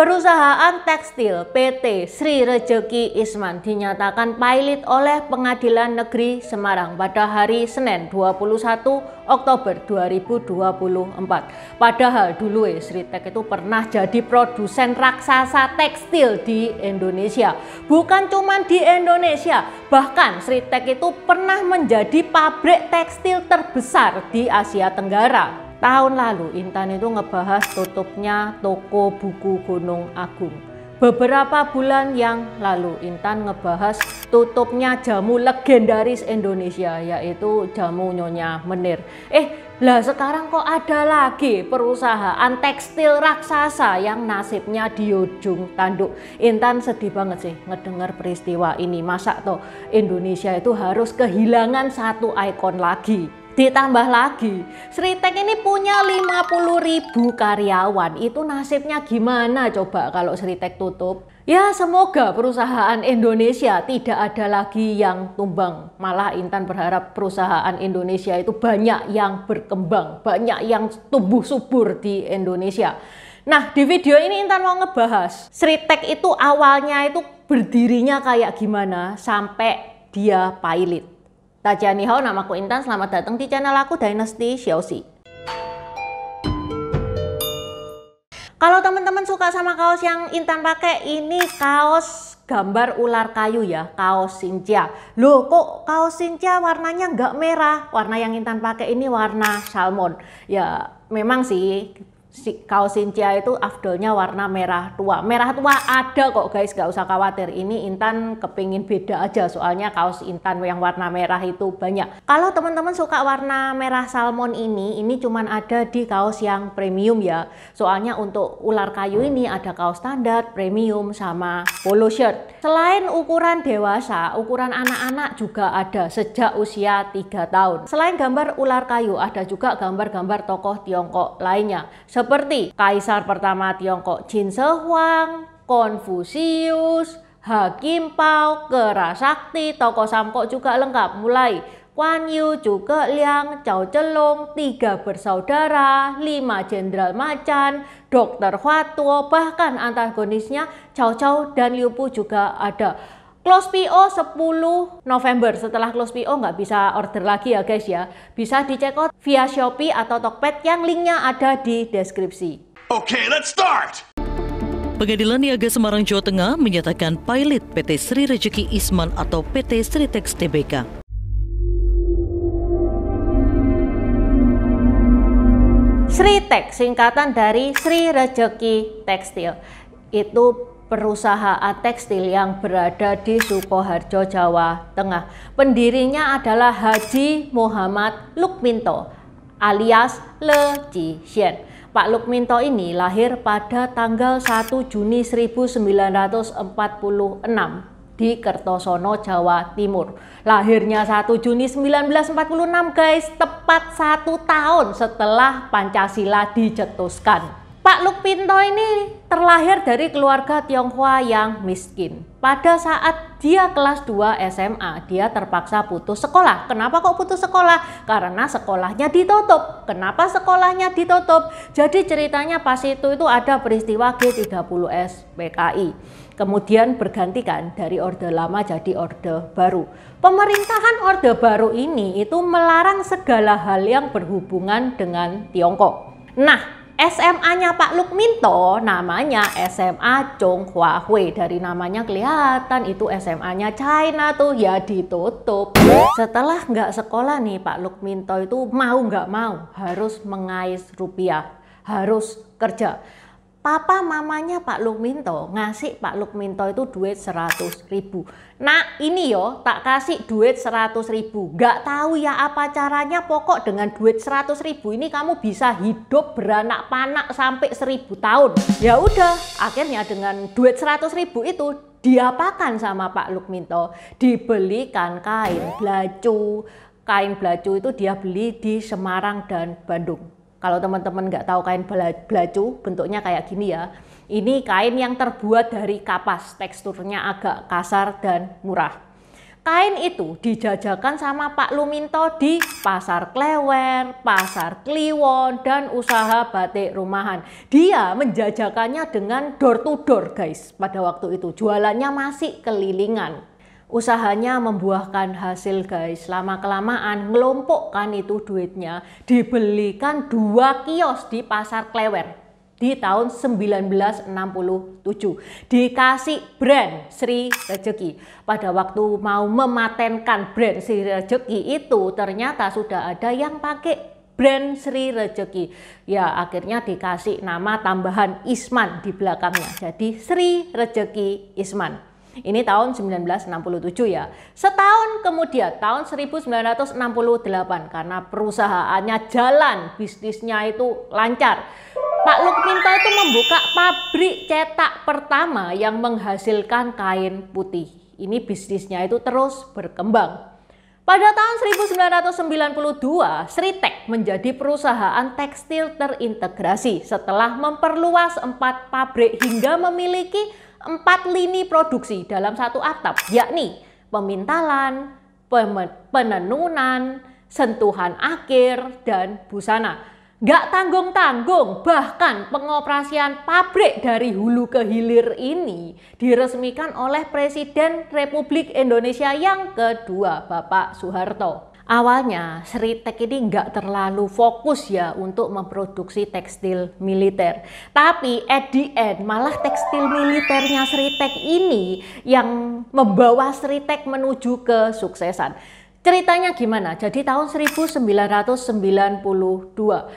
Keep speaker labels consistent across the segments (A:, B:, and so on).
A: Perusahaan tekstil PT Sri Rejeki Isman dinyatakan pilot oleh Pengadilan Negeri Semarang pada hari Senin 21 Oktober 2024. Padahal dulu eh, Sri Tek itu pernah jadi produsen raksasa tekstil di Indonesia. Bukan cuma di Indonesia, bahkan Sri Tek itu pernah menjadi pabrik tekstil terbesar di Asia Tenggara. Tahun lalu Intan itu ngebahas tutupnya toko buku Gunung Agung. Beberapa bulan yang lalu Intan ngebahas tutupnya jamu legendaris Indonesia yaitu jamu Nyonya Menir. Eh, lah sekarang kok ada lagi perusahaan tekstil raksasa yang nasibnya di ujung tanduk. Intan sedih banget sih ngedengar peristiwa ini. Masa tuh Indonesia itu harus kehilangan satu ikon lagi ditambah lagi Sritek ini punya 50 ribu karyawan itu nasibnya gimana coba kalau Sritek tutup ya semoga perusahaan Indonesia tidak ada lagi yang tumbang malah Intan berharap perusahaan Indonesia itu banyak yang berkembang banyak yang tumbuh subur di Indonesia Nah di video ini Intan mau ngebahas Sritek itu awalnya itu berdirinya kayak gimana sampai dia pilot hao, nama namaku Intan, selamat datang di channel aku Dynasty Xiaoxi. Kalau teman-teman suka sama kaos yang Intan pakai, ini kaos gambar ular kayu ya, kaos Sinja. Loh kok kaos Sinja warnanya nggak merah? Warna yang Intan pakai ini warna salmon. Ya memang sih si kaos Cynthia itu afdolnya warna merah tua. Merah tua ada kok guys, gak usah khawatir. Ini Intan kepingin beda aja soalnya kaos Intan yang warna merah itu banyak. Kalau teman-teman suka warna merah salmon ini, ini cuman ada di kaos yang premium ya. Soalnya untuk ular kayu ini ada kaos standar, premium, sama polo shirt. Selain ukuran dewasa, ukuran anak-anak juga ada sejak usia 3 tahun. Selain gambar ular kayu, ada juga gambar-gambar tokoh Tiongkok lainnya, seperti Kaisar pertama Tiongkok Jin Se Huang, Konfusius, Hakim Pao, Kerasakti, tokoh Samkok juga lengkap, mulai Wan Yu juga Liang, Cao Celong, tiga bersaudara, lima jenderal macan, dokter Huatuo, bahkan antagonisnya Cao Cao dan Liu Pu juga ada. Close PO 10 November setelah close PO nggak bisa order lagi ya guys ya. Bisa dicek out via Shopee atau Tokped yang linknya ada di deskripsi. Oke, okay, let's start! Pengadilan Niaga Semarang, Jawa Tengah menyatakan pilot PT Sri Rejeki Isman atau PT Sri Tex Tbk Sritek, singkatan dari Sri Rejeki Tekstil. Itu perusahaan tekstil yang berada di Sukoharjo, Jawa Tengah. Pendirinya adalah Haji Muhammad Lukminto alias Le Ji Xian. Pak Lukminto ini lahir pada tanggal 1 Juni 1946 di Kertosono, Jawa Timur. Lahirnya 1 Juni 1946 guys, tepat satu tahun setelah Pancasila dicetuskan. Pak Lukpinto ini terlahir dari keluarga Tionghoa yang miskin. Pada saat dia kelas 2 SMA, dia terpaksa putus sekolah. Kenapa kok putus sekolah? Karena sekolahnya ditutup. Kenapa sekolahnya ditutup? Jadi ceritanya pas itu itu ada peristiwa G30S PKI. Kemudian bergantikan dari orde lama jadi orde baru. Pemerintahan orde baru ini itu melarang segala hal yang berhubungan dengan Tiongkok. Nah, SMA-nya Pak Lukminto namanya SMA Chonghua Hui. Dari namanya kelihatan itu SMA-nya China tuh ya ditutup. Setelah nggak sekolah nih Pak Lukminto itu mau nggak mau harus mengais rupiah, harus kerja. Papa mamanya Pak Lukminto ngasih Pak Lukminto itu duit 100 ribu. Nah ini yo tak kasih duit 100 ribu. Gak tahu ya apa caranya pokok dengan duit 100 ribu ini kamu bisa hidup beranak panak sampai 1000 tahun. Ya udah akhirnya dengan duit 100 ribu itu diapakan sama Pak Lukminto? Dibelikan kain belacu. Kain belacu itu dia beli di Semarang dan Bandung. Kalau teman-teman nggak tahu kain belacu, bentuknya kayak gini ya. Ini kain yang terbuat dari kapas, teksturnya agak kasar dan murah. Kain itu dijajakan sama Pak Luminto di Pasar Klewer, Pasar Kliwon, dan usaha batik rumahan. Dia menjajakannya dengan door to door guys pada waktu itu. Jualannya masih kelilingan usahanya membuahkan hasil guys lama kelamaan ngelompokkan itu duitnya dibelikan dua kios di pasar klewer di tahun 1967 dikasih brand Sri Rejeki pada waktu mau mematenkan brand Sri Rejeki itu ternyata sudah ada yang pakai brand Sri Rejeki ya akhirnya dikasih nama tambahan Isman di belakangnya jadi Sri Rejeki Isman ini tahun 1967 ya. Setahun kemudian tahun 1968 karena perusahaannya jalan, bisnisnya itu lancar. Pak Lukminto itu membuka pabrik cetak pertama yang menghasilkan kain putih. Ini bisnisnya itu terus berkembang. Pada tahun 1992, Sritek menjadi perusahaan tekstil terintegrasi setelah memperluas empat pabrik hingga memiliki empat lini produksi dalam satu atap, yakni pemintalan, penenunan, sentuhan akhir, dan busana. Gak tanggung-tanggung, bahkan pengoperasian pabrik dari hulu ke hilir ini diresmikan oleh Presiden Republik Indonesia yang kedua, Bapak Soeharto. Awalnya Seritek ini nggak terlalu fokus ya untuk memproduksi tekstil militer. Tapi at the end malah tekstil militernya Seritek ini yang membawa Seritek menuju kesuksesan. Ceritanya gimana? Jadi tahun 1992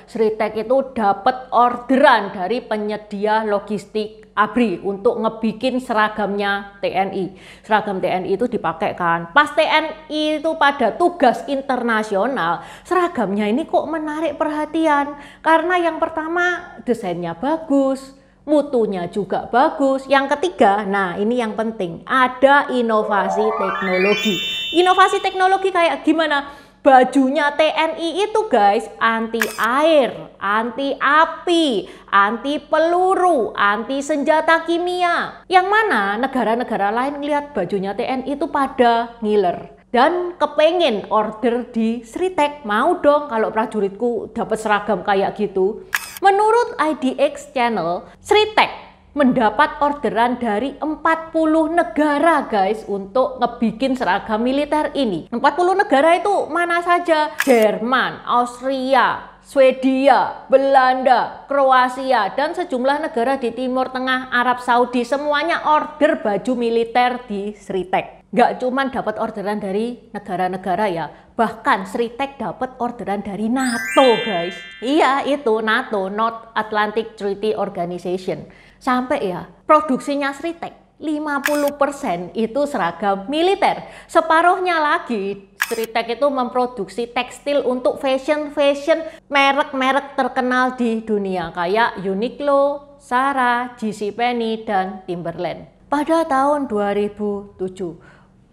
A: Sritek itu dapat orderan dari penyedia logistik ABRI untuk ngebikin seragamnya TNI. Seragam TNI itu dipakai kan. Pas TNI itu pada tugas internasional, seragamnya ini kok menarik perhatian. Karena yang pertama desainnya bagus, mutunya juga bagus. Yang ketiga, nah ini yang penting, ada inovasi teknologi. Inovasi teknologi kayak gimana? bajunya TNI itu guys anti air, anti api, anti peluru, anti senjata kimia. Yang mana negara-negara lain ngelihat bajunya TNI itu pada ngiler dan kepengen order di Sritek. Mau dong kalau prajuritku dapat seragam kayak gitu. Menurut IDX Channel, Sritek mendapat orderan dari 40 negara guys untuk ngebikin seragam militer ini. 40 negara itu mana saja? Jerman, Austria, Swedia, Belanda, Kroasia, dan sejumlah negara di Timur Tengah, Arab Saudi, semuanya order baju militer di Sritek. Gak cuma dapat orderan dari negara-negara ya, bahkan Sritek dapat orderan dari NATO guys. Iya itu NATO, North Atlantic Treaty Organization sampai ya produksinya Sritek 50% itu seragam militer. Separuhnya lagi Sritek itu memproduksi tekstil untuk fashion-fashion merek-merek terkenal di dunia kayak Uniqlo, Zara, JCPenney, dan Timberland. Pada tahun 2007,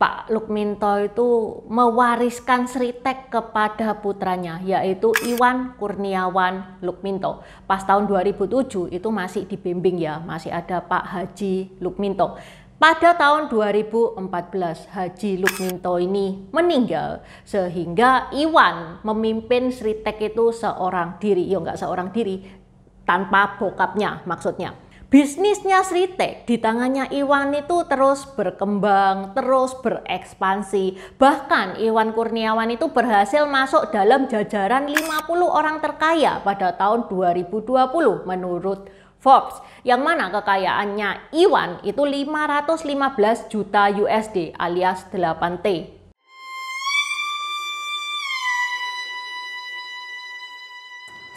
A: Pak Lukminto itu mewariskan Sritek kepada putranya yaitu Iwan Kurniawan Lukminto. Pas tahun 2007 itu masih dibimbing ya, masih ada Pak Haji Lukminto. Pada tahun 2014 Haji Lukminto ini meninggal sehingga Iwan memimpin Sritek itu seorang diri, ya enggak seorang diri tanpa bokapnya maksudnya bisnisnya Sritek di tangannya Iwan itu terus berkembang, terus berekspansi. Bahkan Iwan Kurniawan itu berhasil masuk dalam jajaran 50 orang terkaya pada tahun 2020 menurut Forbes yang mana kekayaannya Iwan itu 515 juta USD alias 8T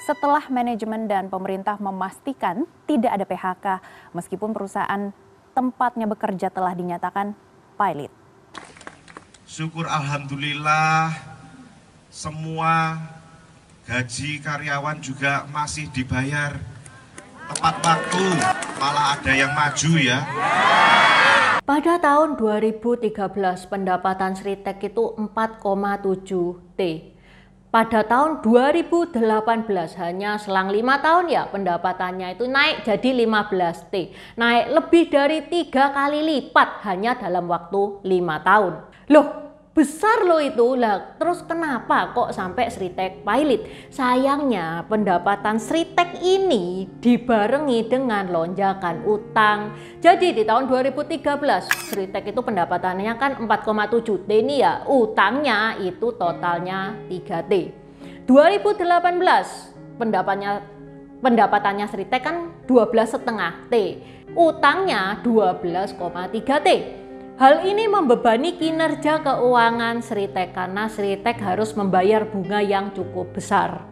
A: setelah manajemen dan pemerintah memastikan tidak ada PHK meskipun perusahaan tempatnya bekerja telah dinyatakan pilot. Syukur alhamdulillah semua gaji karyawan juga masih dibayar tepat waktu, malah ada yang maju ya. Pada tahun 2013 pendapatan Sritek itu 4,7 T pada tahun 2018 hanya selang lima tahun ya pendapatannya itu naik jadi 15T. Naik lebih dari tiga kali lipat hanya dalam waktu lima tahun. Loh, besar loh itu lah terus kenapa kok sampai Sritek pilot? sayangnya pendapatan Sritek ini dibarengi dengan lonjakan utang jadi di tahun 2013 Sritek itu pendapatannya kan 4,7 T ini ya utangnya itu totalnya 3 T 2018 pendapatnya pendapatannya Sritek kan 12,5 T utangnya 12,3 T Hal ini membebani kinerja keuangan Sritek karena Sritek harus membayar bunga yang cukup besar.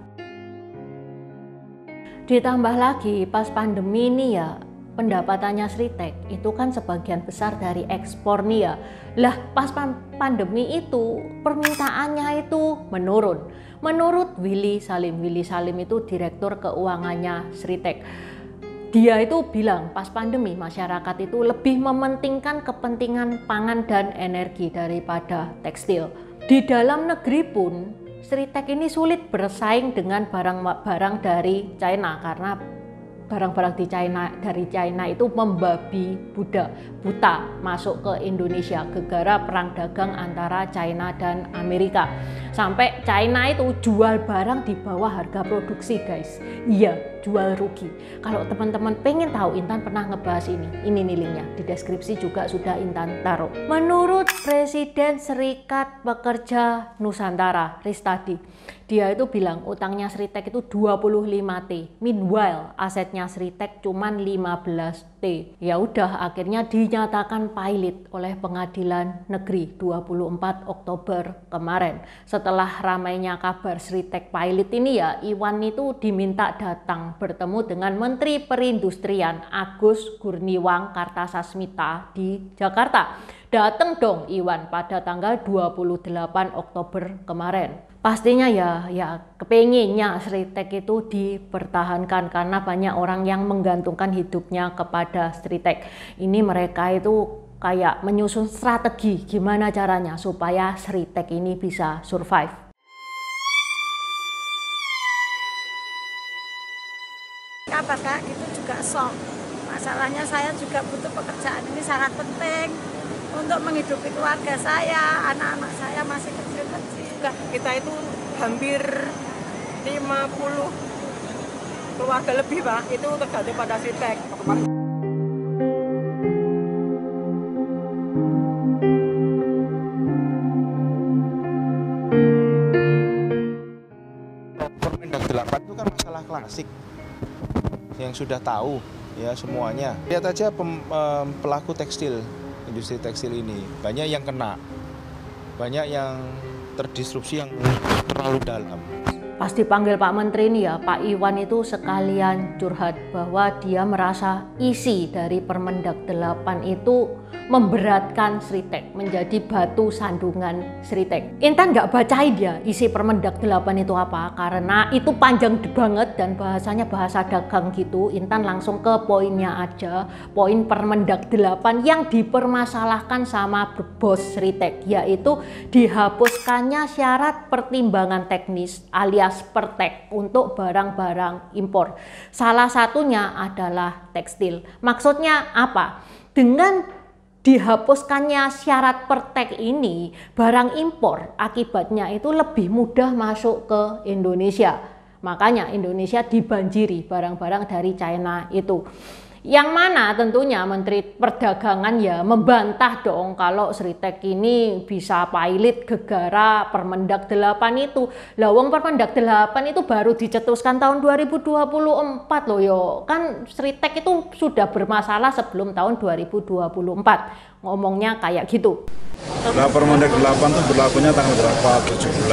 A: Ditambah lagi pas pandemi ini ya, pendapatannya Sritek itu kan sebagian besar dari ekspor nih ya. Lah pas pandemi itu permintaannya itu menurun. Menurut Willy Salim, Willy Salim itu direktur keuangannya Sritek dia itu bilang pas pandemi masyarakat itu lebih mementingkan kepentingan pangan dan energi daripada tekstil. Di dalam negeri pun Sritek ini sulit bersaing dengan barang-barang dari China karena barang-barang di China dari China itu membabi buta buta masuk ke Indonesia gegara perang dagang antara China dan Amerika sampai China itu jual barang di bawah harga produksi guys iya jual rugi. Kalau teman-teman pengen tahu Intan pernah ngebahas ini, ini nih linknya. Di deskripsi juga sudah Intan taruh. Menurut Presiden Serikat Pekerja Nusantara, Ristadi, dia itu bilang utangnya Sritek itu 25T. Meanwhile, asetnya Sritek cuman 15T. Ya udah akhirnya dinyatakan pilot oleh Pengadilan Negeri 24 Oktober kemarin. Setelah ramainya kabar Sritek pilot ini ya Iwan itu diminta datang bertemu dengan Menteri Perindustrian Agus Gurniwang Kartasasmita di Jakarta. Datang dong Iwan pada tanggal 28 Oktober kemarin. Pastinya ya, ya kepenginnya Sritek itu dipertahankan karena banyak orang yang menggantungkan hidupnya kepada Sritek. Ini mereka itu kayak menyusun strategi gimana caranya supaya Sritek ini bisa survive. pada itu juga sok. masalahnya saya juga butuh pekerjaan ini sangat penting untuk menghidupi keluarga saya anak-anak saya masih kecil-kecil nah, kita itu hampir 50 keluarga lebih pak itu tergantung pada sitek Permendak 8 itu kan masalah klasik yang sudah tahu ya semuanya. Lihat aja pem, pelaku tekstil, industri tekstil ini banyak yang kena, banyak yang terdisrupsi yang terlalu dalam. Pasti panggil Pak Menteri ini ya, Pak Iwan itu sekalian curhat bahwa dia merasa isi dari Permendak 8 itu memberatkan Sritek, menjadi batu sandungan Sritek. Intan nggak bacain dia isi Permendak 8 itu apa, karena itu panjang banget dan bahasanya bahasa dagang gitu. Intan langsung ke poinnya aja, poin Permendak 8 yang dipermasalahkan sama bos Sritek, yaitu dihapuskannya syarat pertimbangan teknis alias pertek untuk barang-barang impor. Salah satunya adalah tekstil. Maksudnya apa? Dengan dihapuskannya syarat pertek ini, barang impor akibatnya itu lebih mudah masuk ke Indonesia. Makanya Indonesia dibanjiri barang-barang dari China itu. Yang mana tentunya Menteri Perdagangan ya membantah dong kalau Sritek ini bisa pilot gegara Permendak 8 itu. Lawang Permendak 8 itu baru dicetuskan tahun 2024 loh yo. Kan Sritek itu sudah bermasalah sebelum tahun 2024. Ngomongnya kayak gitu. Nah, Permendak 8 itu berlakunya tanggal berapa? 17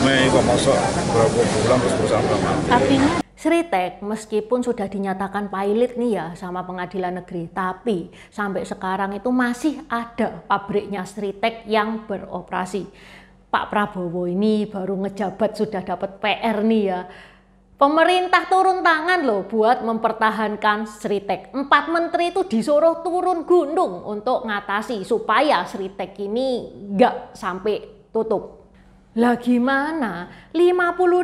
A: Mei kok masuk berapa bulan terus bersama Artinya Sritek meskipun sudah dinyatakan pilot nih ya sama pengadilan negeri, tapi sampai sekarang itu masih ada pabriknya Sritek yang beroperasi. Pak Prabowo ini baru ngejabat sudah dapat PR nih ya. Pemerintah turun tangan loh buat mempertahankan Sritek. Empat menteri itu disuruh turun gunung untuk ngatasi supaya Sritek ini nggak sampai tutup. Lah gimana? 50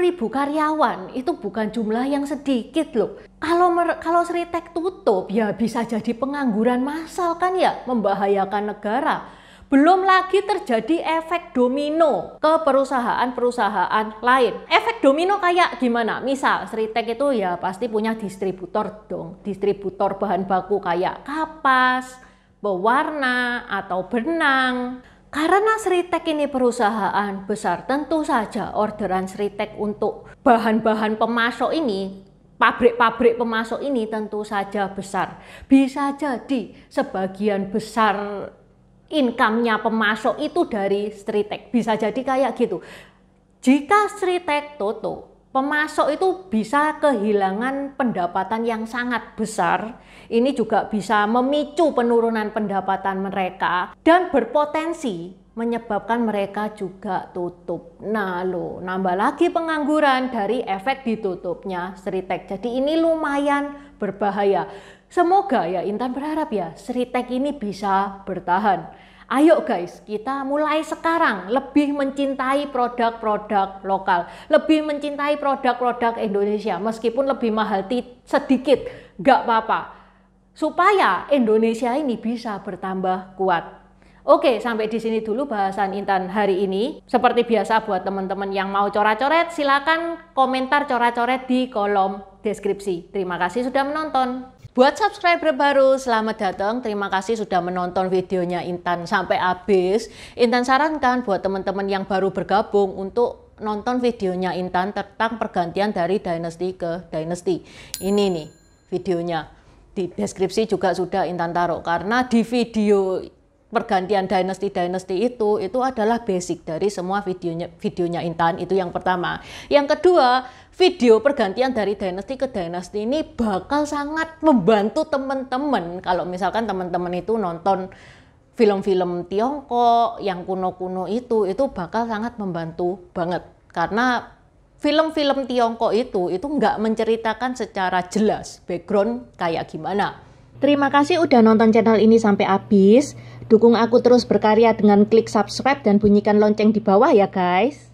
A: ribu karyawan itu bukan jumlah yang sedikit loh. Kalau kalau Sritek tutup ya bisa jadi pengangguran massal kan ya, membahayakan negara. Belum lagi terjadi efek domino ke perusahaan-perusahaan lain. Efek domino kayak gimana? Misal Sritek itu ya pasti punya distributor dong. Distributor bahan baku kayak kapas, pewarna, atau benang. Karena Sritek ini perusahaan besar, tentu saja orderan Sritek untuk bahan-bahan pemasok ini pabrik-pabrik pemasok ini tentu saja besar. Bisa jadi sebagian besar income-nya pemasok itu dari Stritek. Bisa jadi kayak gitu. Jika Stritek tutup, pemasok itu bisa kehilangan pendapatan yang sangat besar. Ini juga bisa memicu penurunan pendapatan mereka dan berpotensi menyebabkan mereka juga tutup. Nah, lo nambah lagi pengangguran dari efek ditutupnya Seritek. Jadi ini lumayan berbahaya. Semoga ya Intan berharap ya Seritek ini bisa bertahan. Ayo guys, kita mulai sekarang lebih mencintai produk-produk lokal, lebih mencintai produk-produk Indonesia, meskipun lebih mahal sedikit, nggak apa-apa. Supaya Indonesia ini bisa bertambah kuat. Oke, sampai di sini dulu bahasan Intan hari ini. Seperti biasa buat teman-teman yang mau coret-coret, silakan komentar coret-coret di kolom deskripsi. Terima kasih sudah menonton. Buat subscriber baru, selamat datang. Terima kasih sudah menonton videonya Intan sampai habis. Intan sarankan buat teman-teman yang baru bergabung untuk nonton videonya Intan tentang pergantian dari Dynasty ke Dynasty. Ini nih videonya. Di deskripsi juga sudah Intan taruh karena di video pergantian dynasty dynasty itu itu adalah basic dari semua videonya videonya Intan itu yang pertama. Yang kedua, video pergantian dari dynasty ke dynasty ini bakal sangat membantu teman-teman kalau misalkan teman-teman itu nonton film-film Tiongkok yang kuno-kuno itu itu bakal sangat membantu banget karena film-film Tiongkok itu itu nggak menceritakan secara jelas background kayak gimana. Terima kasih udah nonton channel ini sampai habis. Dukung aku terus berkarya dengan klik subscribe dan bunyikan lonceng di bawah ya guys.